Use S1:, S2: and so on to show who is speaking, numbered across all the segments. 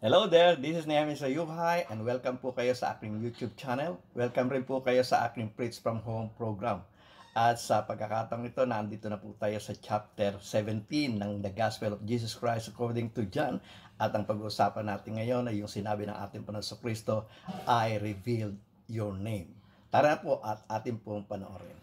S1: Hello there, this is Nehemi Sayubhay and welcome po kayo sa aking YouTube channel. Welcome rin po kayo sa aking Preach from Home program. At sa pagkakataong ito, nandito na po tayo sa chapter 17 ng The Gospel of Jesus Christ according to John. At ang pag-uusapan natin ngayon ay yung sinabi ng ating Panginoon Kristo, I revealed your name. Tara po at atin pong panoorin.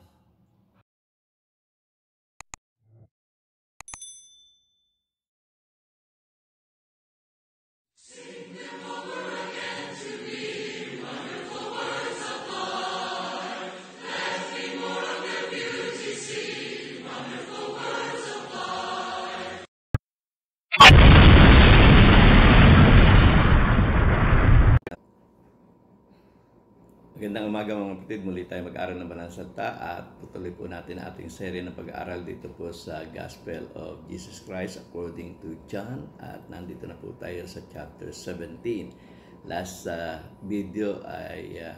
S1: Magandang umaga mga kapatid. Muli tayo mag-aral ng Banal Banansalta at tutuloy po natin ating serye ng pag-aaral dito po sa Gospel of Jesus Christ according to John. At nandito na po tayo sa chapter 17. Last uh, video ay uh,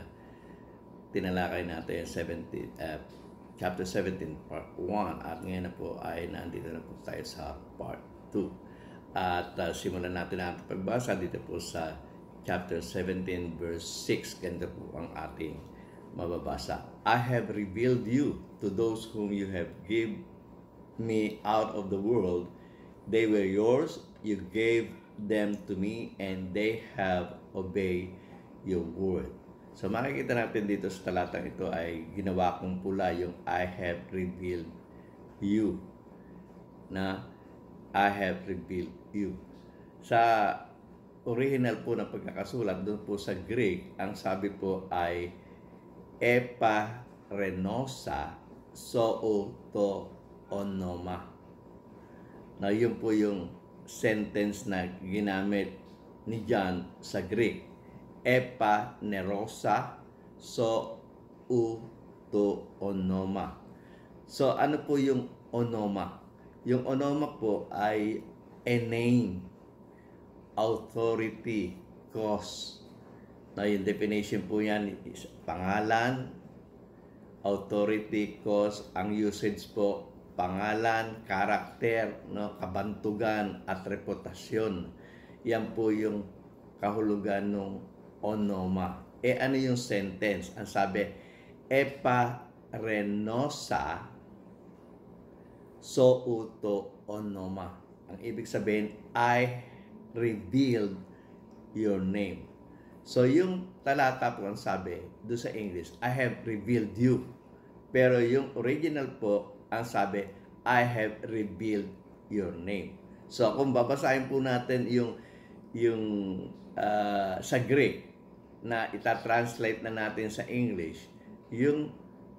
S1: tinalakay natin 17, uh, chapter 17 part 1 at ngayon na po ay nandito na po tayo sa part 2. At uh, simulan natin ang pagbasa dito po sa chapter 17 verse 6 ganda po ang ating mababasa I have revealed you to those whom you have give me out of the world they were yours you gave them to me and they have obeyed your word so makikita natin dito sa talatang ito ay ginawa kong pula yung I have revealed you na I have revealed you sa original po ng pagkakasulat doon po sa Greek, ang sabi po ay epa renosa souto onoma. Na yun po yung sentence na ginamit ni John sa Greek. Epanerosa nerosa souto onoma. So ano po yung onoma? Yung onoma po ay a name authority, cause. Na yung definition po yan is pangalan, authority, cause. Ang usage po, pangalan, karakter, no, kabantugan, at reputasyon. Yan po yung kahulugan ng onoma. E ano yung sentence? Ang sabi, Epa renosa so uto onoma. Ang ibig sabihin, I revealed your name. So, yung talata po ang sabi, do sa English, I have revealed you. Pero yung original po, ang sabi, I have revealed your name. So, kung babasahin po natin yung, yung uh, sa Greek na itatranslate na natin sa English, yung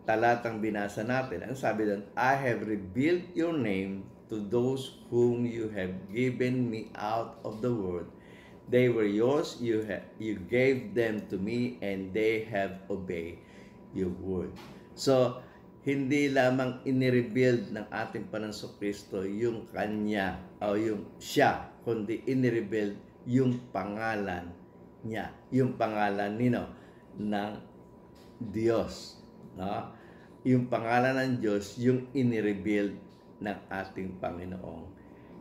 S1: talatang binasa natin, ang sabi doon, I have revealed your name to those whom you have given me out of the world. They were yours, you, ha- you gave them to me, and they have obeyed your word. So, hindi lamang inireveal ng ating Panaso Kristo yung kanya o yung siya, kundi inireveal yung pangalan niya, yung pangalan nino ng Diyos. No? Yung pangalan ng Diyos, yung inireveal ng ating Panginoong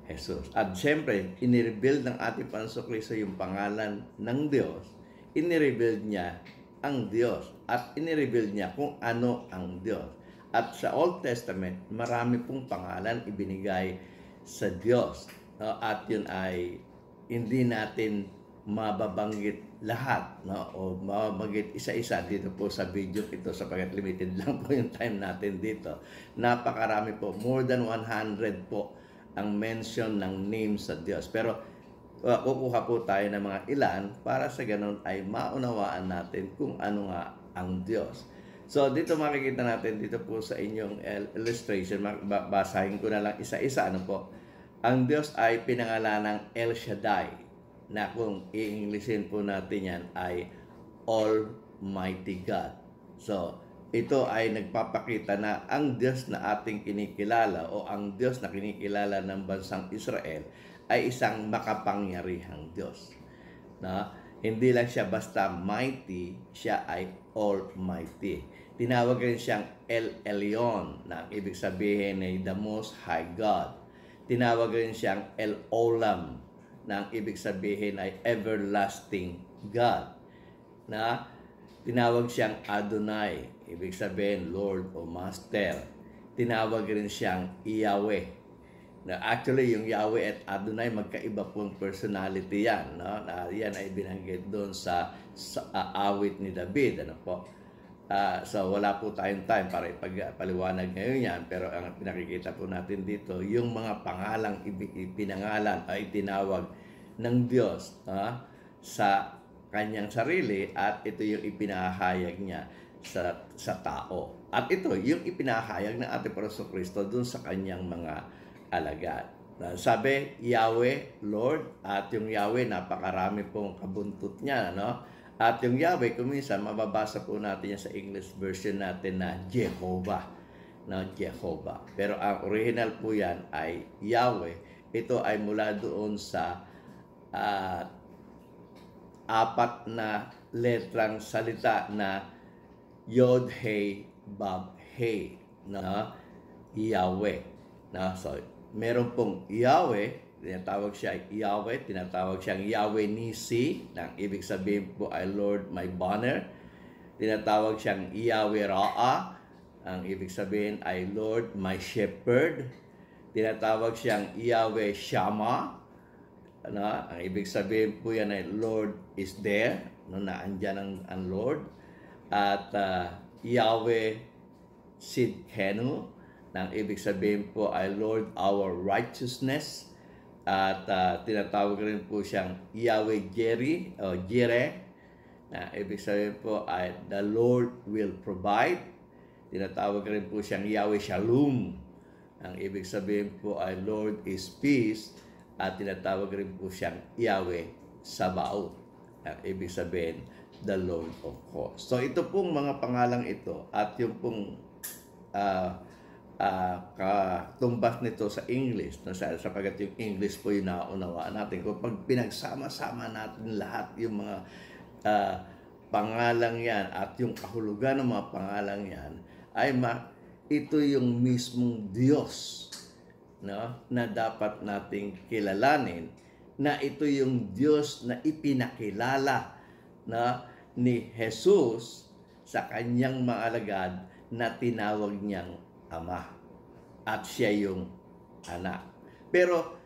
S1: Jesus. At syempre, inirebuild ng ating Panso Kristo yung pangalan ng Diyos. Inirebuild niya ang Diyos at inirebuild niya kung ano ang Diyos. At sa Old Testament, marami pong pangalan ibinigay sa Diyos. At yun ay hindi natin mababanggit lahat no o mamagit isa-isa dito po sa video ito sapagkat limited lang po yung time natin dito napakarami po more than 100 po ang mention ng names sa Diyos pero uh, kukuha po tayo ng mga ilan para sa ganun ay maunawaan natin kung ano nga ang Diyos so dito makikita natin dito po sa inyong illustration basahin ko na lang isa-isa ano po ang Diyos ay pinangalan ng El Shaddai na kung i po natin yan ay Almighty God. So, ito ay nagpapakita na ang Diyos na ating kinikilala o ang Diyos na kinikilala ng bansang Israel ay isang makapangyarihang Diyos. Na hindi lang siya basta mighty, siya ay almighty. Tinawag rin siyang El Elyon na ibig sabihin ay the most high God. Tinawag rin siyang El Olam na ang ibig sabihin ay everlasting God na tinawag siyang Adonai, ibig sabihin Lord o Master. Tinawag rin siyang Yahweh. Na actually yung Yahweh at Adonai magkaiba pong personality yan, no? Na yan ay binanggit doon sa, sa uh, awit ni David, ano po? Uh, so wala po tayong time para ipagpaliwanag ngayon yan pero ang nakikita po natin dito yung mga pangalang ipinangalan ay tinawag ng Diyos uh, sa kanyang sarili at ito yung ipinahayag niya sa, sa tao. At ito yung ipinahayag ng ating Panginoon Kristo dun sa kanyang mga alagad. Uh, sabi, Yahweh, Lord, at yung Yahweh, napakarami pong kabuntot niya, no? At yung Yahweh, kung minsan, mababasa po natin yan sa English version natin na Jehovah. Na Jehovah. Pero ang original po yan ay Yahweh. Ito ay mula doon sa uh, apat na letrang salita na Yod, Hey, Bab, Hey. Na Yahweh. Na, so, meron pong Yahweh tinatawag siya Yahweh, tinatawag siyang Yahweh Nisi, na ibig sabihin po ay Lord my banner. Tinatawag siyang Yahweh Ra'a, ang ibig sabihin ay Lord my shepherd. Tinatawag siyang Yahweh Shama, na ano, ang ibig sabihin po yan ay Lord is there, no, na ang, ang Lord. At uh, Yahweh Sidkenu, na ang ibig sabihin po ay Lord our righteousness at uh, tinatawag rin po siyang Yahweh Jerry o Jire na ibig sabihin po ay the Lord will provide. Tinatawag rin po siyang Yahweh Shalom. Ang ibig sabihin po ay Lord is peace at tinatawag rin po siyang Yahweh Sabao. Ang ibig sabihin, the Lord of hosts. So ito pong mga pangalang ito at yung pong uh, uh, katumbas nito sa English no, sa, sapagat yung English po yung naunawaan natin. Kung pag pinagsama-sama natin lahat yung mga uh, pangalang yan at yung kahulugan ng mga pangalang yan ay ma- ito yung mismong Diyos no, na dapat nating kilalanin na ito yung Diyos na ipinakilala na ni Jesus sa kanyang mga alagad na tinawag niyang ama at siya yung anak. Pero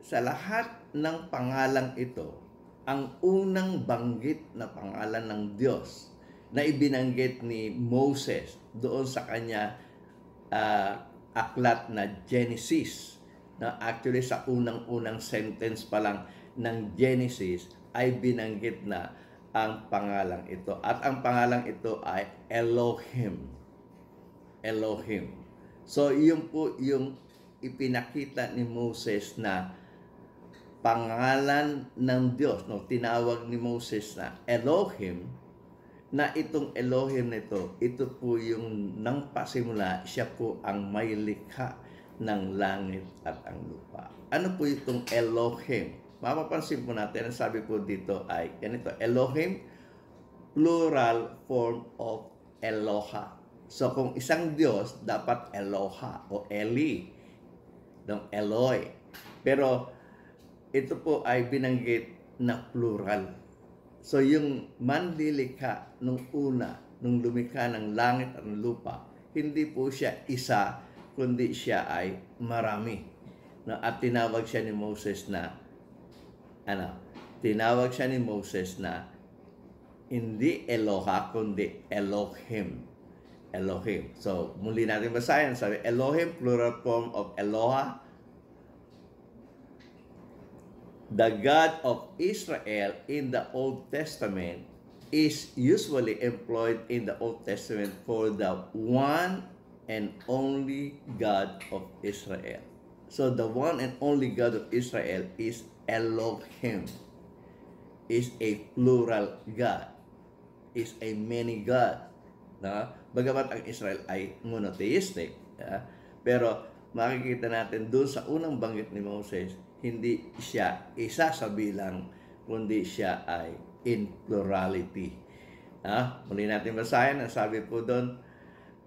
S1: sa lahat ng pangalang ito, ang unang banggit na pangalan ng Diyos na ibinanggit ni Moses doon sa kanya uh, aklat na Genesis na actually sa unang-unang sentence pa lang ng Genesis ay binanggit na ang pangalang ito at ang pangalang ito ay Elohim Elohim So, iyon po yung ipinakita ni Moses na pangalan ng Diyos, no, tinawag ni Moses na Elohim, na itong Elohim nito, ito po yung nang pasimula, siya po ang may likha ng langit at ang lupa. Ano po itong Elohim? Mapapansin po natin, ang sabi po dito ay ganito, Elohim, plural form of Eloha. So kung isang Diyos, dapat Eloha o Eli, ng Eloi. Pero ito po ay binanggit na plural. So yung manlilika nung una, nung lumikha ng langit at lupa, hindi po siya isa, kundi siya ay marami. No, at tinawag siya ni Moses na, ano, tinawag siya ni Moses na hindi Eloha, kundi Elohim. Elohim. So, muli natin basahin. Sabi, Elohim, plural form of Eloha. The God of Israel in the Old Testament is usually employed in the Old Testament for the one and only God of Israel. So the one and only God of Israel is Elohim, is a plural God, is a many God. No? Bagamat ang Israel ay monotheistic, yeah? pero makikita natin doon sa unang banggit ni Moses, hindi siya isa sa bilang, kundi siya ay in plurality. Ah, muli natin basahin, ang sabi po doon,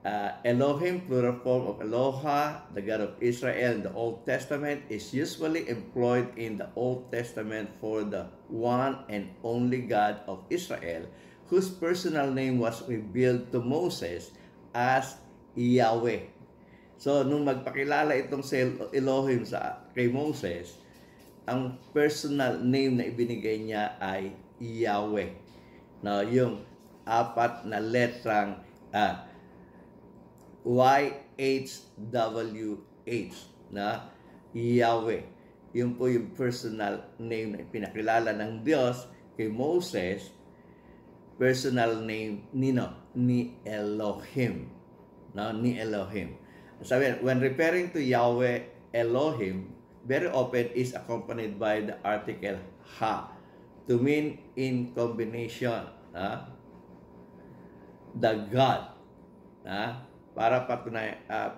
S1: uh, Elohim, plural form of Eloha, the God of Israel in the Old Testament, is usually employed in the Old Testament for the one and only God of Israel, whose personal name was revealed to Moses as Yahweh. So, nung magpakilala itong si Elohim sa, kay Moses, ang personal name na ibinigay niya ay Yahweh. Now, yung apat na letrang uh, H na Yahweh. Yun po yung personal name na ipinakilala ng Diyos kay Moses personal name nino ni Elohim no ni Elohim sabi when referring to Yahweh Elohim very often is accompanied by the article ha to mean in combination na the God na para patunay uh,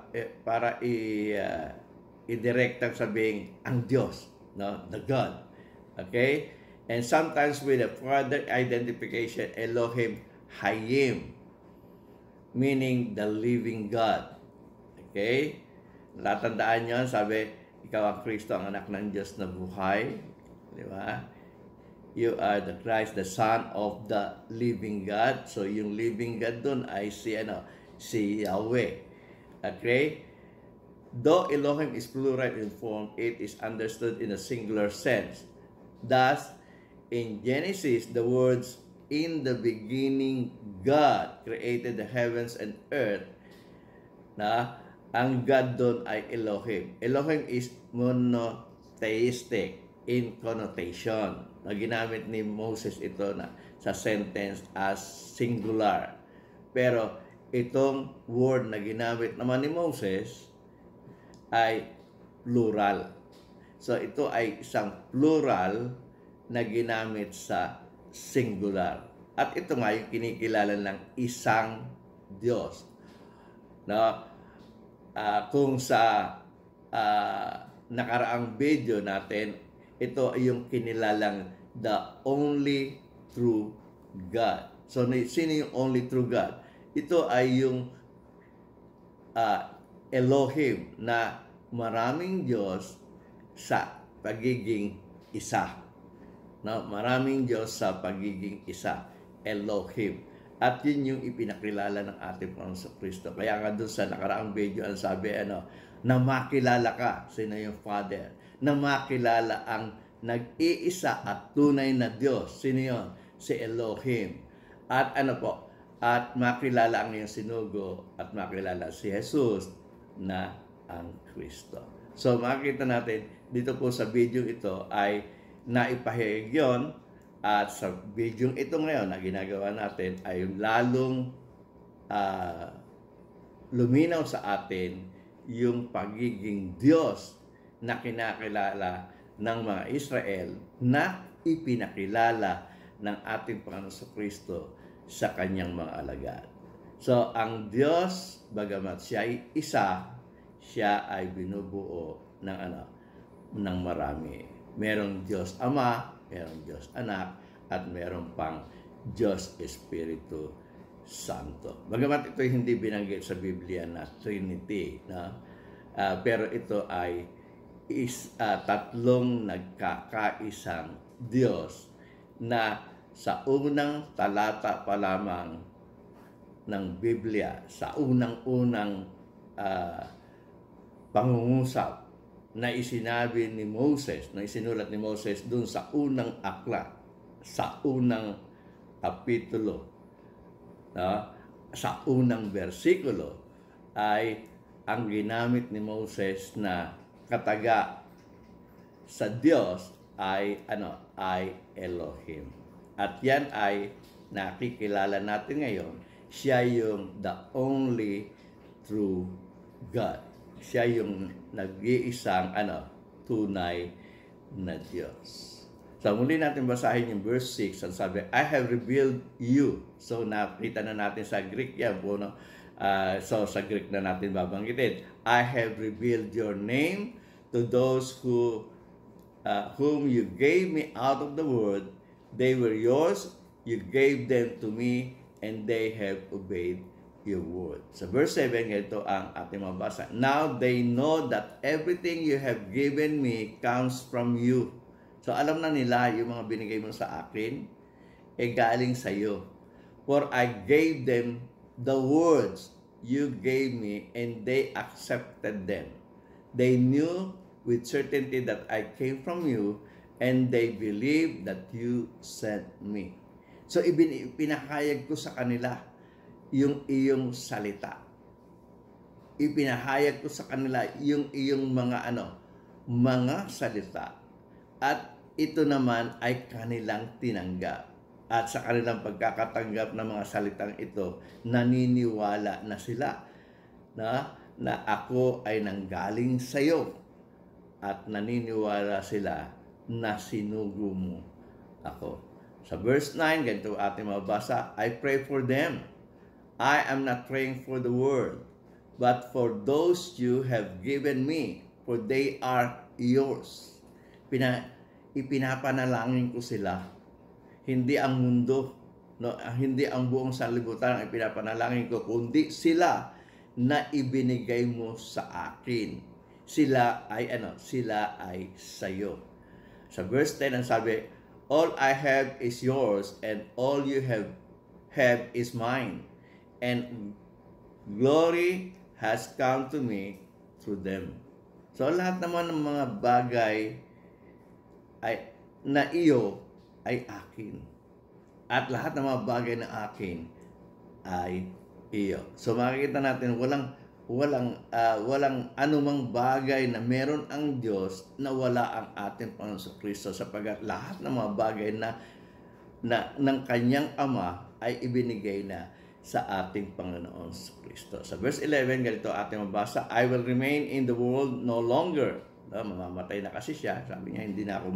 S1: para i uh, ah, idirektang sabing ang Diyos no the God okay and sometimes with a further identification Elohim Hayim, meaning the living God. Okay? Natatandaan nyo, sabi, ikaw ang Kristo, ang anak ng Diyos na buhay. Di ba? You are the Christ, the Son of the living God. So, yung living God dun ay si, ano, si Yahweh. Okay? Though Elohim is plural in form, it is understood in a singular sense. Thus, in Genesis, the words, In the beginning, God created the heavens and earth, na ang God doon ay Elohim. Elohim is monotheistic in connotation na ginamit ni Moses ito na sa sentence as singular. Pero itong word na ginamit naman ni Moses ay plural. So ito ay isang plural na ginamit sa singular. At ito nga yung kinikilala ng isang Diyos. No? Uh, kung sa uh, nakaraang video natin, ito yung kinilalang the only true God. So, sino yung only true God? Ito ay yung uh, Elohim na maraming Diyos sa pagiging isa na Maraming Diyos sa pagiging isa, Elohim. At yun yung ipinakilala ng ating Panginoon Kristo. Kaya nga doon sa nakaraang video, ang sabi, ano, na makilala ka, sino yung Father, na makilala ang nag-iisa at tunay na Diyos, sino yun? Si Elohim. At ano po, at makilala ang iyong sinugo at makilala si Jesus na ang Kristo. So makita natin dito po sa video ito ay na ipahayag at sa video ito ngayon na ginagawa natin ay lalong uh, luminaw sa atin yung pagiging Diyos na kinakilala ng mga Israel na ipinakilala ng ating Panginoon Kristo sa kanyang mga alagad. So, ang Diyos, bagamat siya ay isa, siya ay binubuo ng ano, ng marami merong Diyos Ama, merong Diyos Anak, at merong pang Diyos Espiritu Santo. Bagamat ito hindi binanggit sa Biblia na Trinity, no? uh, pero ito ay is, uh, tatlong nagkakaisang Diyos na sa unang talata pa lamang ng Biblia, sa unang-unang uh, pangungusap na isinabi ni Moses, na isinulat ni Moses doon sa unang akla, sa unang kapitulo, no? sa unang versikulo, ay ang ginamit ni Moses na kataga sa Diyos ay ano ay Elohim. At yan ay nakikilala natin ngayon, siya yung the only true God. Siya yung nag-iisang ano, tunay na Diyos. So muli natin basahin yung verse 6 ang sabi, I have revealed you. So nakita na natin sa Greek yan po. No? Uh, so sa Greek na natin babanggitin. I have revealed your name to those who uh, whom you gave me out of the world. They were yours. You gave them to me and they have obeyed your word. Sa verse 7, ito ang ating mabasa. Now they know that everything you have given me comes from you. So alam na nila yung mga binigay mo sa akin, e galing sa iyo. For I gave them the words you gave me and they accepted them. They knew with certainty that I came from you and they believed that you sent me. So, ibinakayag ko sa kanila yung iyong salita. Ipinahayag ko sa kanila yung iyong mga ano, mga salita. At ito naman ay kanilang tinanggap. At sa kanilang pagkakatanggap ng mga salitang ito, naniniwala na sila na, na ako ay nanggaling sa iyo. At naniniwala sila na sinugo mo ako. Sa verse 9, ganito ating mabasa, I pray for them I am not praying for the world, but for those you have given me, for they are yours. Pina, ipinapanalangin ko sila. Hindi ang mundo, no, hindi ang buong sanlibutan ang ipinapanalangin ko, kundi sila na ibinigay mo sa akin. Sila ay ano, sila ay sayo. Sa verse 10 ang sabi, All I have is yours and all you have have is mine and glory has come to me through them. So lahat naman ng mga bagay ay na iyo ay akin. At lahat ng mga bagay na akin ay iyo. So makikita natin walang walang uh, walang anumang bagay na meron ang Diyos na wala ang ating Panginoon Kristo sapagkat lahat ng mga bagay na na ng kanyang ama ay ibinigay na sa ating Panginoon sa Kristo. Sa verse 11, ganito ating mabasa, I will remain in the world no longer. No, diba, mamamatay na kasi siya. Sabi niya, hindi na ako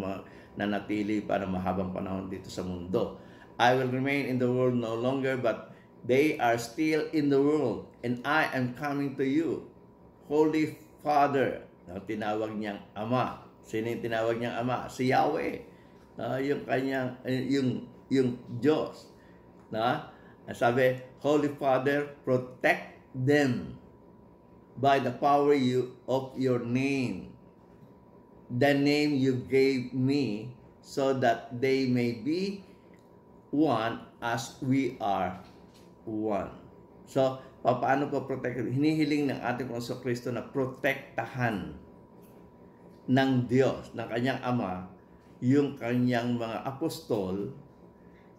S1: nanatili para mahabang panahon dito sa mundo. I will remain in the world no longer, but they are still in the world, and I am coming to you. Holy Father, no, diba, tinawag niyang Ama. Sino yung tinawag niyang Ama? Si Yahweh. No, diba, yung kanyang, eh, yung, yung Diyos. No? Sabi, Holy Father, protect them by the power you, of your name, the name you gave me, so that they may be one as we are one. So, paano po protect? Hinihiling ng ating Panginoon Kristo na protektahan ng Diyos, ng kanyang Ama, yung kanyang mga apostol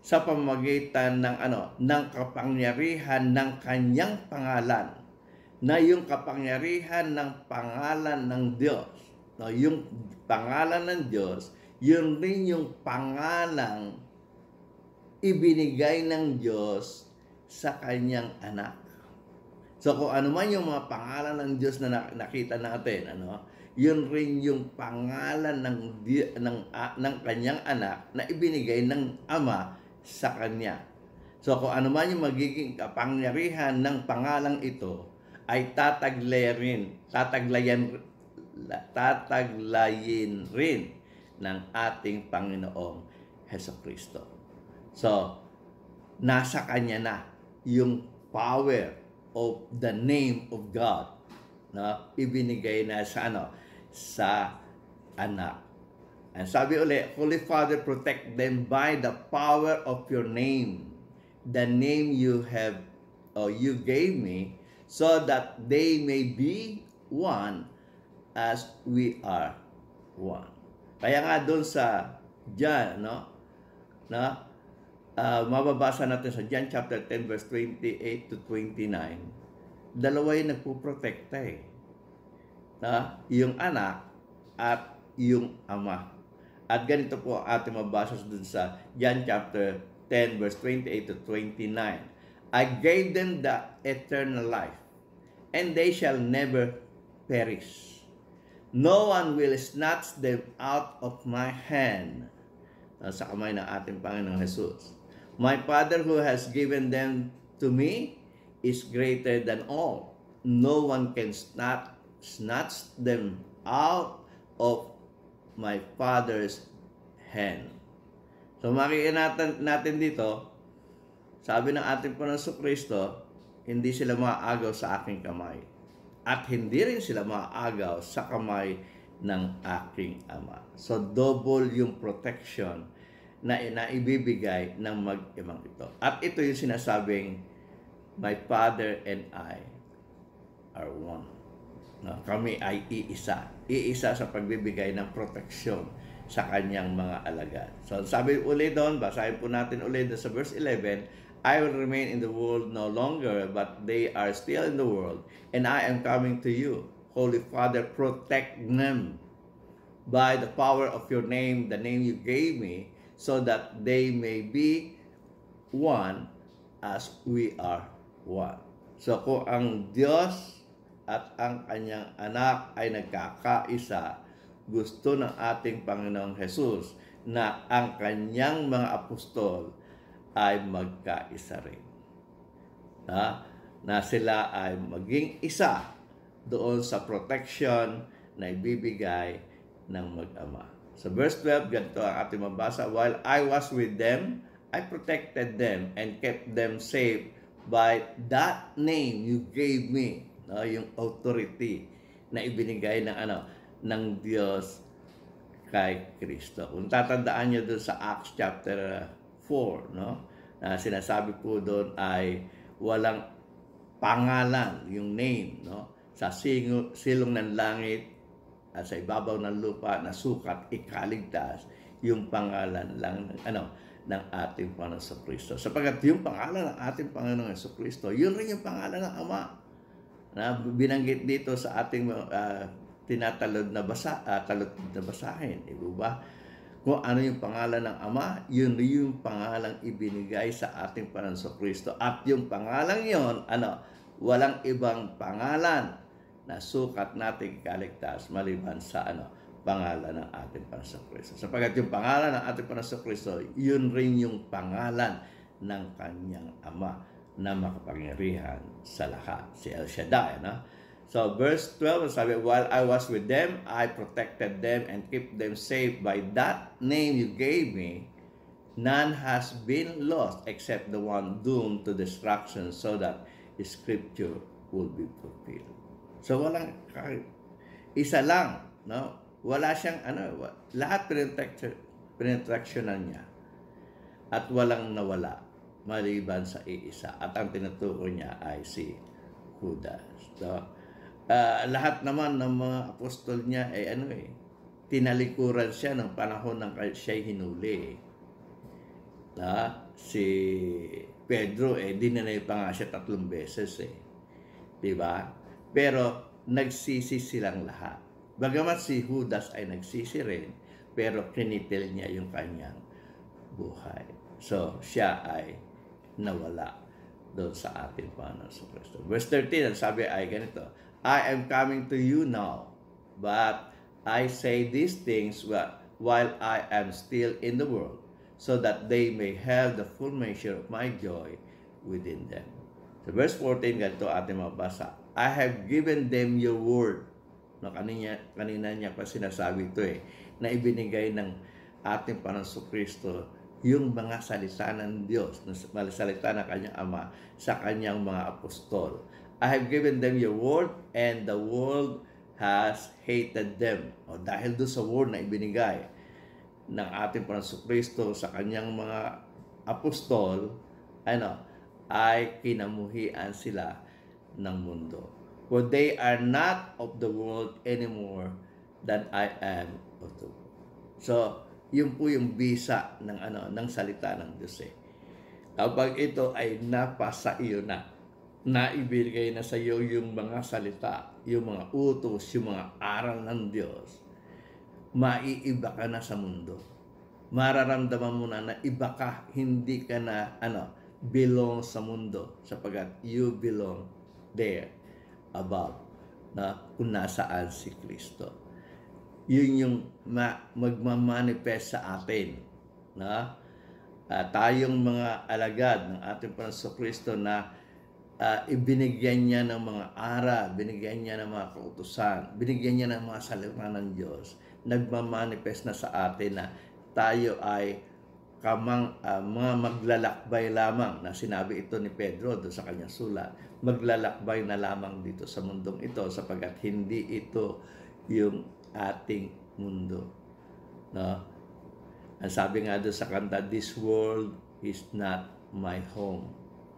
S1: sa pamamagitan ng ano ng kapangyarihan ng kanyang pangalan na yung kapangyarihan ng pangalan ng Diyos no yung pangalan ng Diyos yun rin yung pangalan ibinigay ng Diyos sa kanyang anak so kung ano man yung mga pangalan ng Diyos na nakita natin ano yun rin yung pangalan ng ng ng, ah, ng kanyang anak na ibinigay ng ama sa Kanya. So kung ano man yung magiging kapangyarihan ng pangalang ito, ay tataglay rin, tataglayan, tataglayin rin ng ating Panginoong Heso Kristo. So, nasa Kanya na yung power of the name of God na ibinigay na sa ano sa anak And sabi uli, Holy Father, protect them by the power of your name, the name you have or uh, you gave me, so that they may be one as we are one. Kaya nga doon sa John, no? Na uh, mababasa natin sa John chapter 10 verse 28 to 29. Dalawa 'yung nagpo-protekta eh. Na yung anak at yung ama. At ganito po ating mabasos dun sa John chapter 10 verse 28 to 29. I gave them the eternal life, and they shall never perish. No one will snatch them out of my hand. Sa kamay ng ating Panginoong Jesus. My Father who has given them to me is greater than all. No one can snatch, snatch them out of my father's hand. So makikita natin, natin dito, sabi ng ating Panginoon Kristo, hindi sila maaagaw sa aking kamay. At hindi rin sila maaagaw sa kamay ng aking ama. So double yung protection na, na ibibigay ng mag-imang ito. At ito yung sinasabing, My Father and I are one. No, kami ay iisa. Iisa sa pagbibigay ng proteksyon sa kanyang mga alagad. So sabi uli doon, basahin po natin uli sa verse 11, I will remain in the world no longer, but they are still in the world, and I am coming to you. Holy Father, protect them by the power of your name, the name you gave me, so that they may be one as we are one. So kung ang Diyos at ang kanyang anak ay nagkakaisa, gusto ng ating Panginoong Hesus na ang kanyang mga apostol ay magkaisa rin. Na, na sila ay maging isa doon sa protection na ibibigay ng mag-ama. Sa verse 12, ganito ang ating mabasa, While I was with them, I protected them and kept them safe by that name you gave me no? yung authority na ibinigay ng ano ng Diyos kay Kristo. Kung tatandaan niyo doon sa Acts chapter 4, no? Na sinasabi po doon ay walang pangalan, yung name, no? Sa singo, silong ng langit at sa ibabaw ng lupa na sukat ikaligtas yung pangalan lang ano ng ating Panginoon sa Kristo. Sapagkat yung pangalan ng ating Panginoon sa Kristo, yun rin yung pangalan ng Ama na binanggit dito sa ating uh, tinatalod na basa, uh, ah, kalutod na basahin. Iba ba? Kung ano yung pangalan ng Ama, yun yung pangalang ibinigay sa ating Pananso Kristo. At yung pangalang yon ano, walang ibang pangalan na sukat natin kaligtas maliban sa ano, pangalan ng ating Pananso Kristo. sapagkat yung pangalan ng ating Pananso Kristo, yun rin yung pangalan ng kanyang Ama na makapangyarihan sa lahat. Si El Shaddai, no? So verse 12 sabi, While I was with them, I protected them and kept them safe. By that name you gave me, none has been lost except the one doomed to destruction so that scripture would be fulfilled. So walang, isa lang, no? Wala siyang, ano, lahat pinintectionan niya. At walang nawala maliban sa iisa. At ang tinutukoy niya ay si Judas. So, uh, lahat naman ng mga apostol niya ay ano eh, tinalikuran siya ng panahon ng siya hinuli. Na si Pedro eh dinanay pa nga siya tatlong beses eh. 'Di ba? Pero nagsisi silang lahat. Bagamat si Judas ay nagsisi rin, pero kinipil niya yung kanyang buhay. So, siya ay nawala doon sa ating Panginoon sa Kristo. Verse 13, ang sabi ay ganito, I am coming to you now, but I say these things while I am still in the world, so that they may have the full measure of my joy within them. Sa so verse 14, ganito ating mabasa, I have given them your word. No, kanina, kanina niya pa sinasabi ito eh, na ibinigay ng ating Panginoon Kristo yung mga salita ng Diyos, mga salita ng kanyang Ama sa kanyang mga apostol. I have given them your word and the world has hated them. O, dahil doon sa word na ibinigay ng ating Panginoon Kristo sa kanyang mga apostol, ano, ay kinamuhian sila ng mundo. For they are not of the world anymore than I am of the world. So, yun po yung bisa ng ano ng salita ng Diyos eh. Kapag ito ay napasa iyo na, naibigay na sa iyo yung mga salita, yung mga utos, yung mga aral ng Diyos, maiiba ka na sa mundo. Mararamdaman mo na na iba ka, hindi ka na ano, belong sa mundo sapagkat you belong there above na kung nasaan si Kristo yun yung ma- magmamanifest sa atin. Na? Uh, tayong mga alagad ng ating Panginoon Kristo na uh, ibinigyan niya ng mga ara, binigyan niya ng mga kautusan, binigyan niya ng mga salita ng Diyos, nagmamanifest na sa atin na tayo ay kamang uh, mga maglalakbay lamang na sinabi ito ni Pedro do sa kanyang sulat maglalakbay na lamang dito sa mundong ito sapagkat hindi ito yung ating mundo. No? Ang sabi nga doon sa kanta, this world is not my home.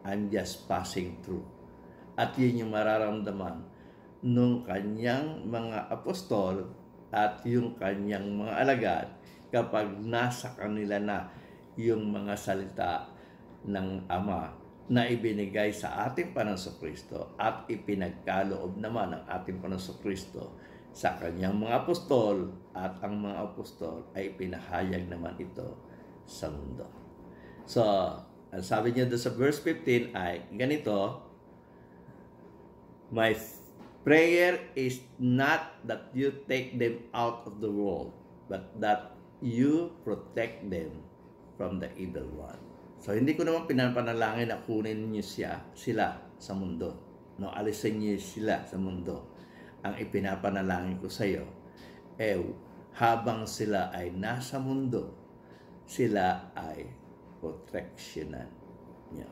S1: I'm just passing through. At yun yung mararamdaman nung kanyang mga apostol at yung kanyang mga alagad kapag nasa kanila na yung mga salita ng Ama na ibinigay sa ating Panaso Kristo at ipinagkaloob naman ng ating Panaso Kristo sa kanyang mga apostol at ang mga apostol ay pinahayag naman ito sa mundo. So, ang sabi niya doon sa verse 15 ay ganito, My prayer is not that you take them out of the world, but that you protect them from the evil one. So, hindi ko naman pinapanalangin na kunin niyo siya, sila sa mundo. No, alisin niyo sila sa mundo ang ipinapanalangin ko sa iyo, eh, habang sila ay nasa mundo, sila ay protectionan niyo.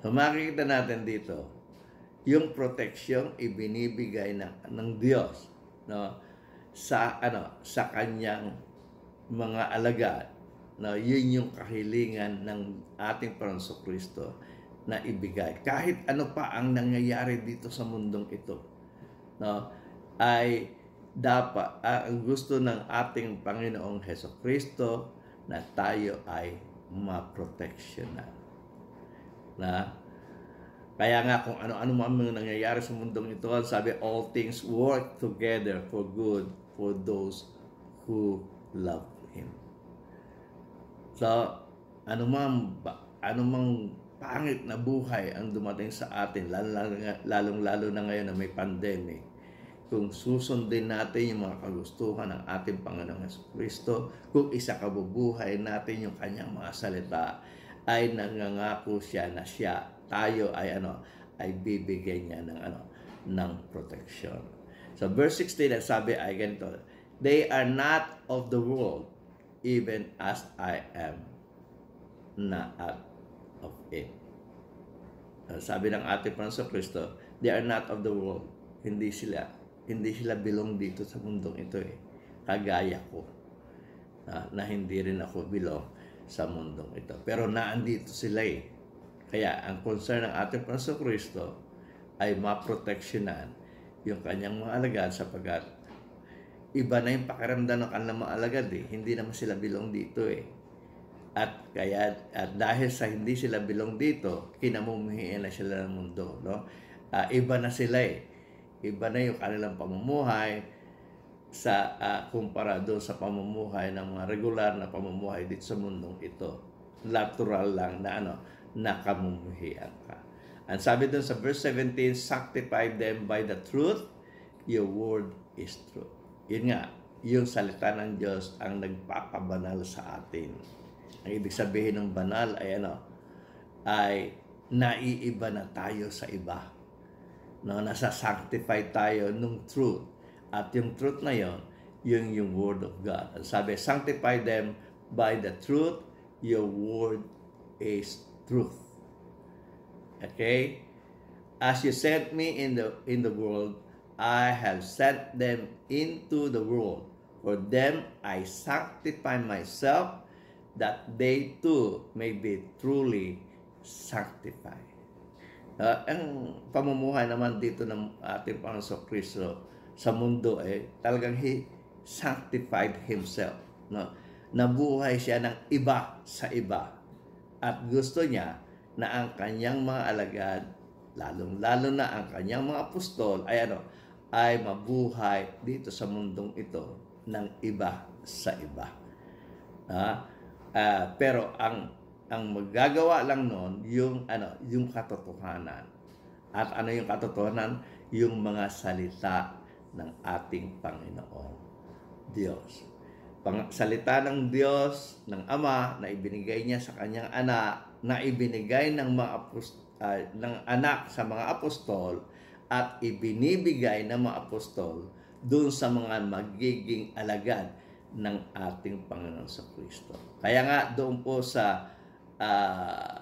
S1: So makikita natin dito, yung protection ibinibigay ng, ng Diyos no, sa, ano, sa kanyang mga alagad. No, yun yung kahilingan ng ating Paranso Kristo na ibigay. Kahit ano pa ang nangyayari dito sa mundong ito no, ay dapat uh, ah, ang gusto ng ating Panginoong Heso Kristo na tayo ay ma maproteksyonan. Na kaya nga kung ano-ano man mga nangyayari sa mundong ito, sabi all things work together for good for those who love Him. So, anumang ano anumang pangit na buhay ang dumating sa atin, lalong-lalo na ngayon na may pandemic. Kung susundin natin yung mga kagustuhan ng ating Panginoong Yesu Kristo, kung isa kabubuhay natin yung kanyang mga salita, ay nangangako siya na siya, tayo ay ano, ay bibigyan niya ng ano, ng protection. So verse 16 ang sabi ay ganito, They are not of the world, even as I am not of it. Uh, sabi ng ate Panginoon Kristo, they are not of the world. Hindi sila, hindi sila belong dito sa mundong ito eh. Kagaya ko na, na hindi rin ako belong sa mundong ito. Pero naandito sila eh. Kaya ang concern ng ating Panginoon Kristo ay maproteksyonan yung kanyang mga alagad sapagkat iba na yung pakiramdam ng kanilang mga alagad eh. Hindi naman sila belong dito eh at kaya at dahil sa hindi sila bilong dito, kinamumuhian na sila ng mundo, no? Uh, iba na sila eh. Iba na yung kanilang pamumuhay sa uh, kumpara doon sa pamumuhay ng mga regular na pamumuhay dito sa mundong ito. Natural lang na ano, nakamumuhian ka. Ang sabi doon sa verse 17, sanctify them by the truth, your word is true. Yun nga, yung salita ng Diyos ang nagpapabanal sa atin. Ang ibig sabihin ng banal ay ano? Ay naiiba na tayo sa iba. No, nasa sanctify tayo nung truth. At yung truth na yon, yung yung word of God. At sabi, sanctify them by the truth. Your word is truth. Okay? As you sent me in the in the world, I have sent them into the world. For them I sanctify myself that they too may be truly sanctified. Uh, ang pamumuhay naman dito ng ating Panginoon Kristo sa mundo ay eh, talagang he sanctified himself. No? Nabuhay siya ng iba sa iba. At gusto niya na ang kanyang mga alagad, lalong-lalo na ang kanyang mga apostol, ay ano, ay mabuhay dito sa mundong ito ng iba sa iba. Ha? Ah, Uh, pero ang ang magagawa lang noon yung ano, yung katotohanan. At ano yung katotohanan? Yung mga salita ng ating Panginoon Diyos. Pang salita ng Diyos, ng Ama na ibinigay niya sa kanyang anak, na ibinigay ng mga apostol, uh, ah, ng anak sa mga apostol at ibinibigay ng mga apostol doon sa mga magiging alagad ng ating Panginoon sa Kristo. Kaya nga doon po sa uh,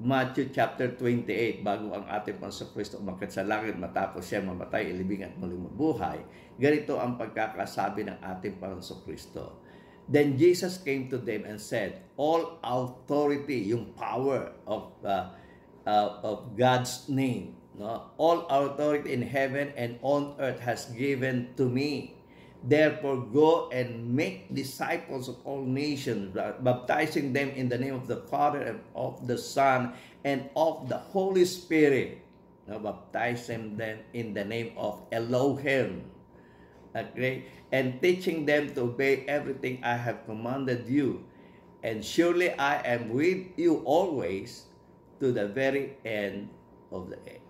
S1: Matthew chapter 28, bago ang ating Panginoon Kristo umakit sa langit matapos siya mamatay, ilibing at muling mabuhay, ganito ang pagkakasabi ng ating Panginoon Kristo. Then Jesus came to them and said, All authority, yung power of, uh, uh, of God's name, no? all authority in heaven and on earth has given to me. Therefore, go and make disciples of all nations, baptizing them in the name of the Father and of the Son and of the Holy Spirit. Now, baptize them then in the name of Elohim. Okay? And teaching them to obey everything I have commanded you. And surely I am with you always to the very end of the age.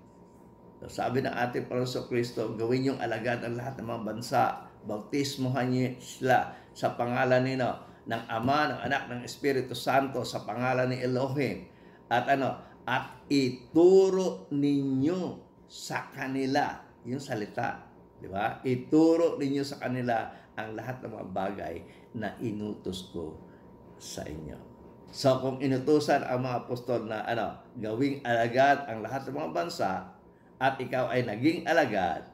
S1: So, sabi ng ating Panginoon Kristo, gawin yung alagad ang lahat ng mga bansa bautismohan niyo sila sa pangalan nino ng Ama, ng Anak, ng Espiritu Santo sa pangalan ni Elohim. At ano? At ituro ninyo sa kanila yung salita. Di ba? Ituro ninyo sa kanila ang lahat ng mga bagay na inutos ko sa inyo. So kung inutusan ang mga apostol na ano, gawing alagad ang lahat ng mga bansa at ikaw ay naging alagad,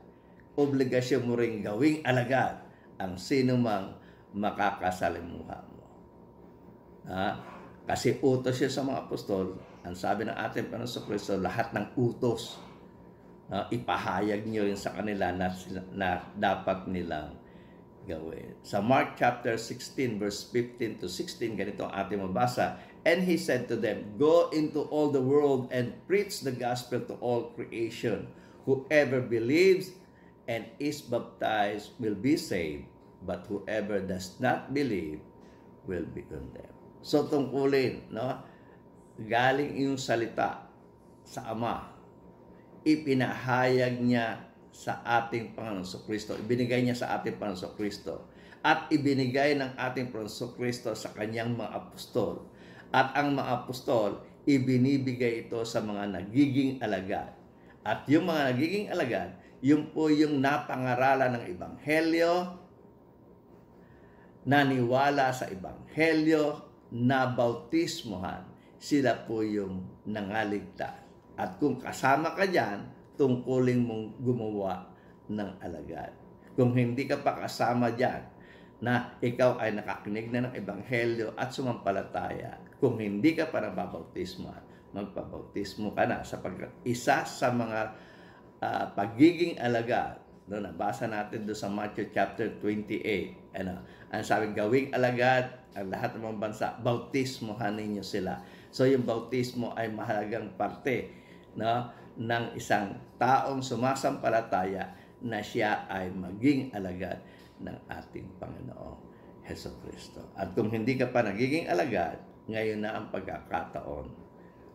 S1: obligasyon mo rin gawing alagad ang sinumang makakasalimuha mo. Ha? Kasi utos siya sa mga apostol. Ang sabi ng ating Panginoon Kristo, lahat ng utos uh, ipahayag niyo rin sa kanila na, na dapat nilang gawin. Sa Mark chapter 16 verse 15 to 16 ganito ang ating mabasa. And he said to them, Go into all the world and preach the gospel to all creation. Whoever believes and is baptized will be saved, but whoever does not believe will be condemned. So tungkulin, no? Galing yung salita sa Ama. Ipinahayag niya sa ating Panginoon Kristo. Ibinigay niya sa ating Panginoon Kristo. At ibinigay ng ating Panginoon Kristo sa kanyang mga apostol. At ang mga apostol, ibinibigay ito sa mga nagiging alagad. At yung mga nagiging alagad, yung po yung napangaralan ng Ebanghelyo, naniwala sa Ebanghelyo, nabautismohan, sila po yung nangaligtas. At kung kasama ka dyan, tungkuling mong gumawa ng alagad. Kung hindi ka pa kasama dyan, na ikaw ay nakakinig na ng Ebanghelyo at sumampalataya, kung hindi ka pa nababautismo, magpabautismo ka na sapagkat isa sa mga uh, pagiging alaga. No, nabasa natin doon sa Matthew chapter 28. Ano, ang sabi, gawing alagad ang lahat ng mga bansa, bautismohan ninyo sila. So yung bautismo ay mahalagang parte no, ng isang taong sumasampalataya na siya ay maging alagad ng ating Panginoong Heso Kristo. At kung hindi ka pa nagiging alagad, ngayon na ang pagkakataon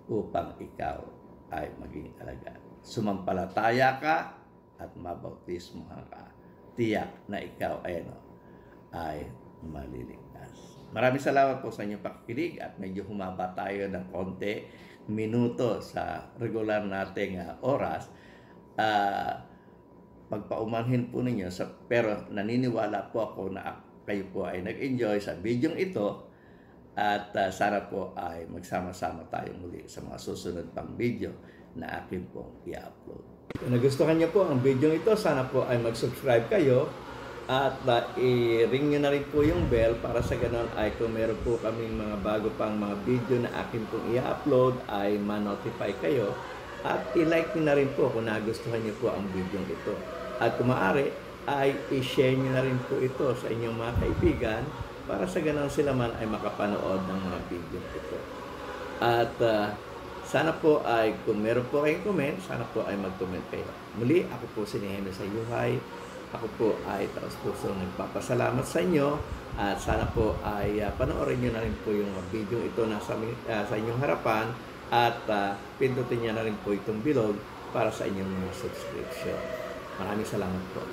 S1: upang ikaw ay maging alagad sumampalataya ka at mabautismo ka. Tiyak na ikaw ay, ano, ay maliligtas. Maraming salamat po sa inyong pakikinig at medyo humaba tayo ng konti minuto sa regular nating uh, oras. Uh, ah, pagpaumanhin po ninyo sa, pero naniniwala po ako na kayo po ay nag-enjoy sa video ito at uh, sana po ay magsama-sama tayo muli sa mga susunod pang video na akin pong i-upload. Kung nagustuhan niyo po ang video ito, sana po ay mag-subscribe kayo at uh, i-ring niyo na rin po yung bell para sa ganon ay kung meron po kaming mga bago pang mga video na akin pong i-upload ay ma-notify kayo at i-like niyo na rin po kung nagustuhan niyo po ang video ito. At kung maaari ay i-share niyo na rin po ito sa inyong mga kaibigan para sa ganon sila man ay makapanood ng mga video ito. At uh, sana po ay kung meron po kayong comment, sana po ay mag-comment kayo. Muli, ako po si sa Sayuhay. Ako po ay taos puso nagpapasalamat sa inyo at sana po ay uh, panoorin nyo na rin po yung video ito na sa, uh, sa inyong harapan at uh, pindutin nyo na rin po itong bilog para sa inyong mga subscription. Maraming salamat po.